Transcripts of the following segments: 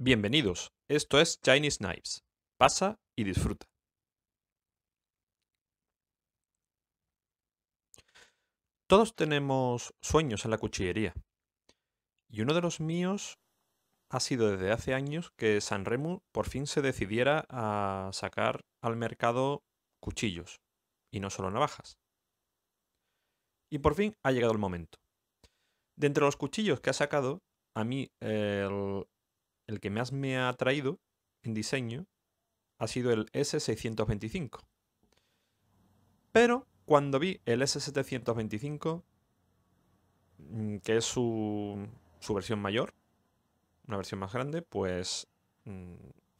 Bienvenidos, esto es Chinese Knives. Pasa y disfruta. Todos tenemos sueños en la cuchillería. Y uno de los míos ha sido desde hace años que Sanremo por fin se decidiera a sacar al mercado cuchillos y no solo navajas. Y por fin ha llegado el momento. De entre los cuchillos que ha sacado, a mí el el que más me ha atraído en diseño ha sido el S625. Pero cuando vi el S725, mm, que es su, versión mayor, una versión más grande, pues mm,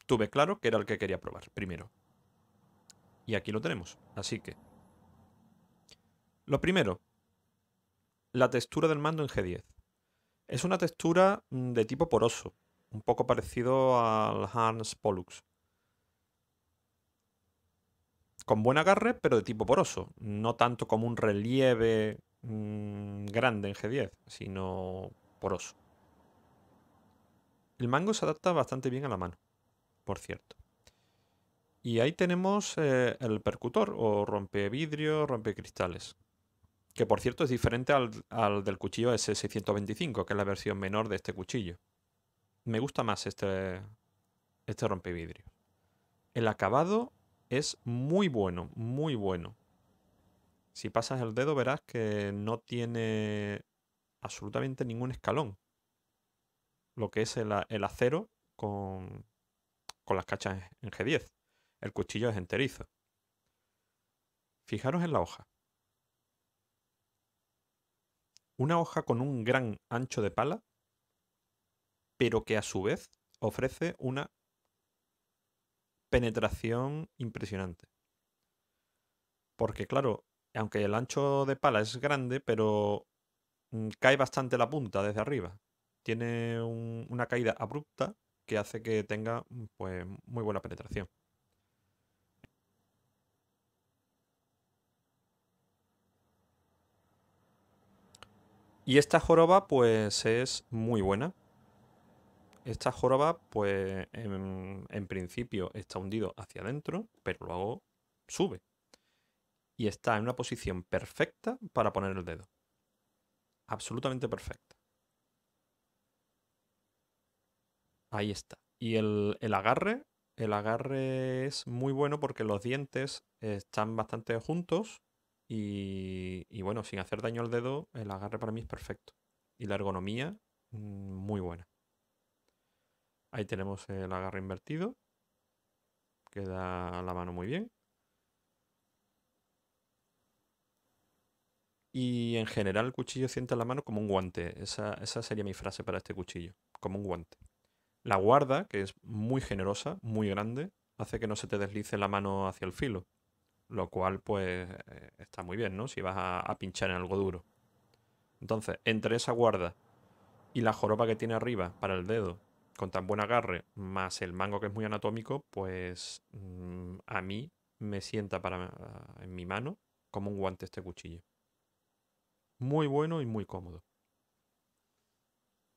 tuve claro que era el que quería probar primero. Y aquí lo tenemos, así que... Lo primero, la textura del mando en G10. Es una textura mm, de tipo poroso, un poco parecido al Hans Pollux. Con buen agarre, pero de tipo poroso. No tanto como un relieve mm, grande en G10, sino poroso. El mango se adapta bastante bien a la mano, por cierto. Y ahí tenemos eh, el percutor, o rompe vidrio, rompe cristales. Que por cierto es diferente al, al del cuchillo S625, que es la versión menor de este cuchillo me gusta más este, este rompevidrio. El acabado es muy bueno, muy bueno. Si pasas el dedo verás que no tiene absolutamente ningún escalón. Lo que es el, acero con, con las cachas en G10. El cuchillo es enterizo. Fijaros en la hoja. Una hoja con un gran ancho de pala pero que a su vez ofrece una penetración impresionante. Porque claro, aunque el ancho de pala es grande, pero mm, cae bastante la punta desde arriba. Tiene una caída abrupta que hace que tenga mm, pues, muy buena penetración. Y esta joroba pues es muy buena esta joroba, pues en, principio está hundido hacia adentro, pero luego sube. Y está en una posición perfecta para poner el dedo. Absolutamente perfecta. Ahí está. Y el, agarre, el agarre es muy bueno porque los dientes están bastante juntos y, bueno, sin hacer daño al dedo, el agarre para mí es perfecto. Y la ergonomía, mm, muy buena. Ahí tenemos el agarre invertido. Queda la mano muy bien. Y en general el cuchillo siente la mano como un guante. Esa, sería mi frase para este cuchillo. Como un guante. La guarda, que es muy generosa, muy grande, hace que no se te deslice la mano hacia el filo. Lo cual, pues, eh, está muy bien, ¿no? Si vas a pinchar en algo duro. Entonces, entre esa guarda y la joroba que tiene arriba para el dedo con tan buen agarre, más el mango que es muy anatómico, pues mm, a mí me sienta para, ah, en mi mano como un guante este cuchillo. Muy bueno y muy cómodo.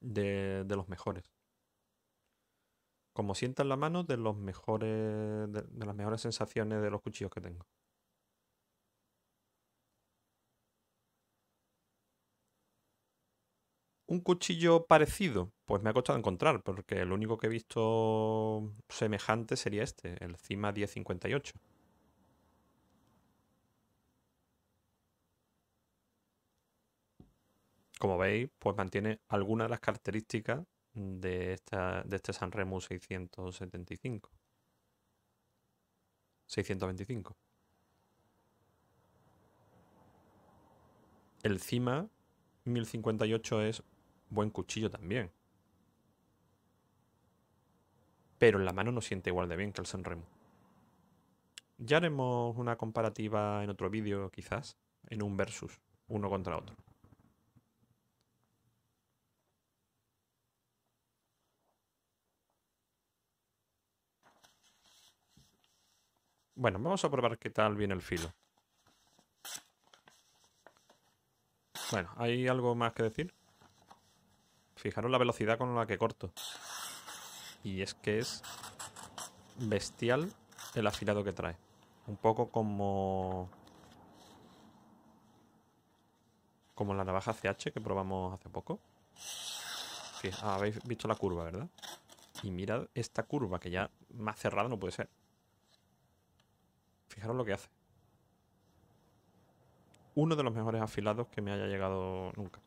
De, los mejores. Como sienta en la mano, de, los mejores, de las mejores sensaciones de los cuchillos que tengo. un cuchillo parecido, pues me ha costado encontrar, porque el único que he visto semejante sería este, el Cima 1058. Como veis, pues mantiene algunas de las características de, esta, de este Sanremo 675. 625. El Cima 1058 es buen cuchillo también. Pero en la mano no siente igual de bien que el Sanremo. Ya haremos una comparativa en otro vídeo, quizás, en un versus, uno contra otro. Bueno, vamos a probar qué tal viene el filo. Bueno, ¿hay algo más que decir? Fijaros la velocidad con la que corto. Y es que es bestial el afilado que trae. Un poco como... Como la navaja CH que probamos hace poco. Ah, habéis visto la curva, ¿verdad? Y mirad esta curva, que ya más cerrada no puede ser. Fijaros lo que hace. Uno de los mejores afilados que me haya llegado nunca.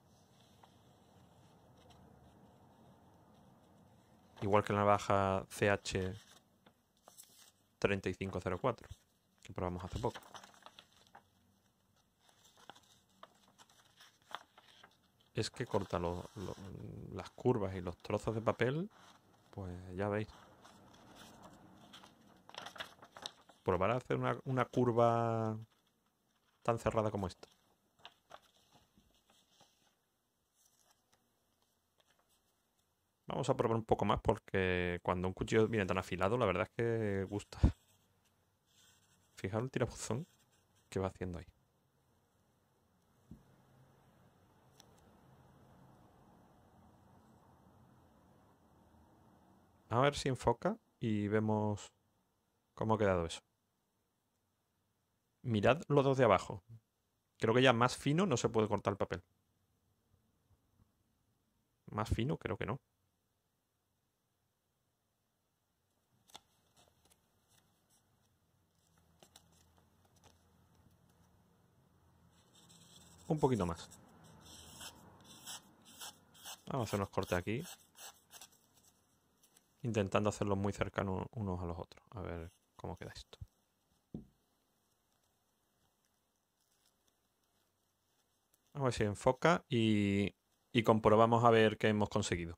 Igual que la navaja CH3504, que probamos hace poco. Es que corta las curvas y los trozos de papel, pues ya veis. Probar a hacer una curva tan cerrada como esta. Vamos a probar un poco más porque cuando un cuchillo viene tan afilado, la verdad es que gusta. Fijaros el tirabuzón que va haciendo ahí. A ver si enfoca y vemos cómo ha quedado eso. Mirad los dos de abajo. Creo que ya más fino no se puede cortar el papel. Más fino creo que no. un poquito más. Vamos a hacer unos cortes aquí. Intentando hacerlos muy cercanos unos a los otros. A ver cómo queda esto. A ver si enfoca y, y comprobamos a ver qué hemos conseguido.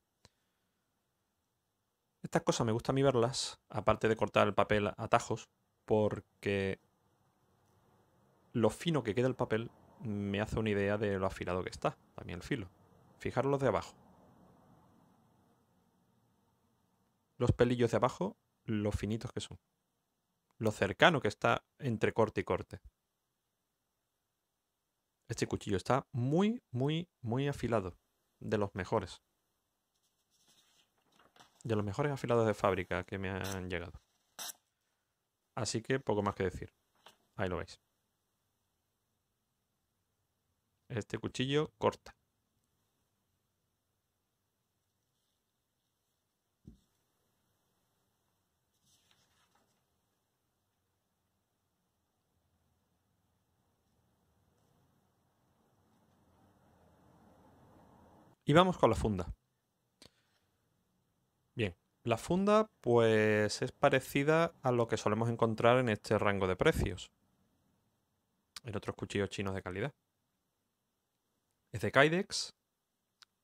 Estas cosas me gusta a mí verlas, aparte de cortar el papel a tajos, porque lo fino que queda el papel me hace una idea de lo afilado que está, también el filo. Fijaros los de abajo. Los pelillos de abajo, lo finitos que son. Lo cercano que está entre corte y corte. Este cuchillo está muy, muy, muy afilado. De los mejores. De los mejores afilados de fábrica que me han llegado. Así que poco más que decir. Ahí lo veis. Este cuchillo corta. Y vamos con la funda. Bien, la funda pues es parecida a lo que solemos encontrar en este rango de precios. En otros cuchillos chinos de calidad. Es de Kydex,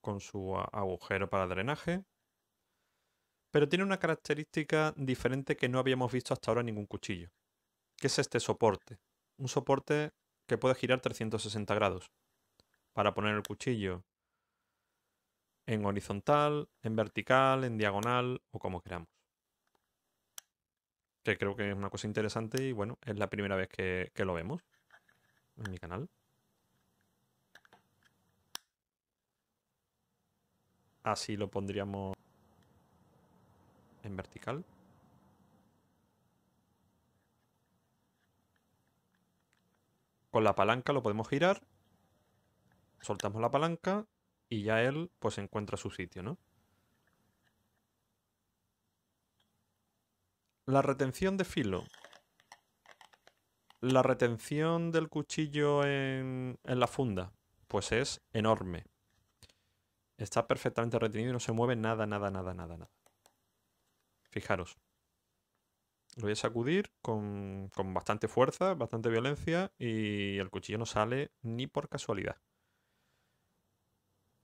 con su agujero para drenaje. Pero tiene una característica diferente que no habíamos visto hasta ahora en ningún cuchillo, que es este soporte. Un soporte que puede girar 360 grados para poner el cuchillo en horizontal, en vertical, en diagonal o como queramos. Que creo que es una cosa interesante y bueno, es la primera vez que, que lo vemos en mi canal. Así lo pondríamos en vertical. Con la palanca lo podemos girar. Soltamos la palanca y ya él pues encuentra su sitio, ¿no? La retención de filo. La retención del cuchillo en, en la funda, pues es enorme. Está perfectamente retenido y no se mueve nada, nada, nada, nada, nada. Fijaros. Lo voy a sacudir con, bastante fuerza, bastante violencia y el cuchillo no sale ni por casualidad.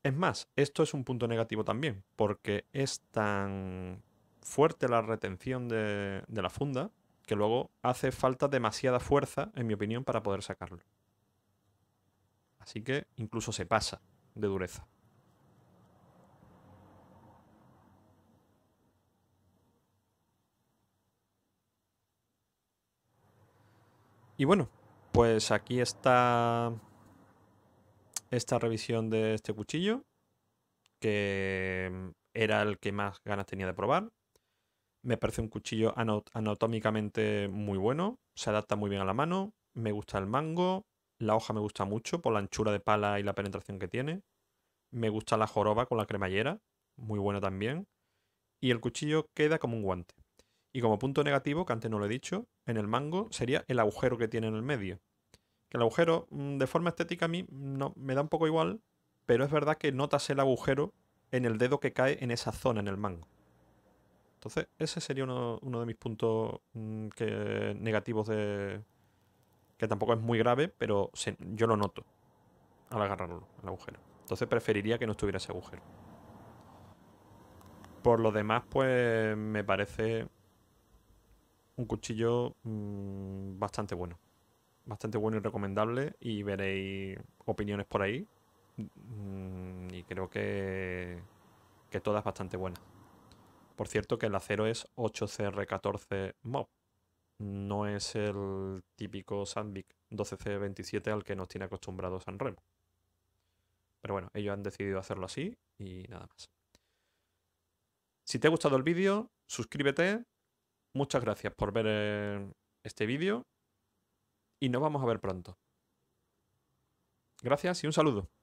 Es más, esto es un punto negativo también, porque es tan fuerte la retención de, la funda que luego hace falta demasiada fuerza, en mi opinión, para poder sacarlo. Así que incluso se pasa de dureza. Y bueno, pues aquí está esta revisión de este cuchillo, que mm, era el que más ganas tenía de probar. Me parece un cuchillo anatómicamente muy bueno, se adapta muy bien a la mano, me gusta el mango, la hoja me gusta mucho por la anchura de pala y la penetración que tiene. Me gusta la joroba con la cremallera, muy bueno también. Y el cuchillo queda como un guante. Y como punto negativo, que antes no lo he dicho, en el mango sería el agujero que tiene en el medio. Que el agujero, mm, de forma estética, a mí mm, no, me da un poco igual, pero es verdad que notas el agujero en el dedo que cae en esa zona, en el mango. Entonces, ese sería uno, de mis puntos mm, que, negativos de... Que tampoco es muy grave, pero yo lo noto al agarrarlo, el agujero. Entonces preferiría que no estuviera ese agujero. Por lo demás, pues me parece un cuchillo mm, bastante bueno. Bastante bueno y recomendable. Y veréis opiniones por ahí. Mm, y creo que, que todas bastante buena. Por cierto que el acero es 8CR14 MOB. No es el típico Sandvik 12C27 al que nos tiene acostumbrados Sanremo. Pero bueno, ellos han decidido hacerlo así y nada más. Si te ha gustado el vídeo, suscríbete, Muchas gracias por ver eh, este vídeo y nos vamos a ver pronto. Gracias y un saludo.